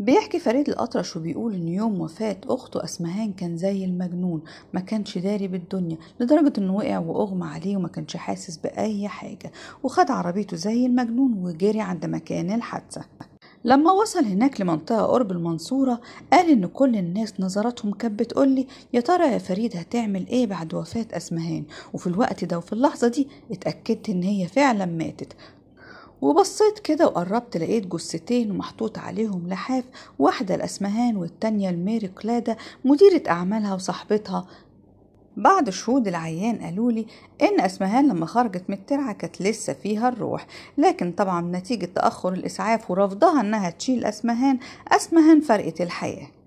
بيحكي فريد الأطرش وبيقول إن يوم وفاة أخته أسمهان كان زي المجنون ما كانش داري بالدنيا لدرجة إنه وقع وأغمى عليه وما كانش حاسس بأي حاجة وخد عربيته زي المجنون وجري عند مكان الحادثة لما وصل هناك لمنطقة قرب المنصورة قال إن كل الناس نظراتهم كانت بتقولي يا ترى يا فريد هتعمل إيه بعد وفاة أسمهان وفي الوقت ده وفي اللحظة دي اتأكدت إن هي فعلا ماتت وبصيت كده وقربت لقيت جثتين محطوط عليهم لحاف واحدة الأسمهان والتانية الميري كلادة مديرة أعمالها وصاحبتها بعض شهود العيان قالولي إن أسمهان لما خرجت من الترعة كانت لسه فيها الروح لكن طبعا نتيجة تأخر الإسعاف ورفضها إنها تشيل أسمهان أسمهان فرقت الحياة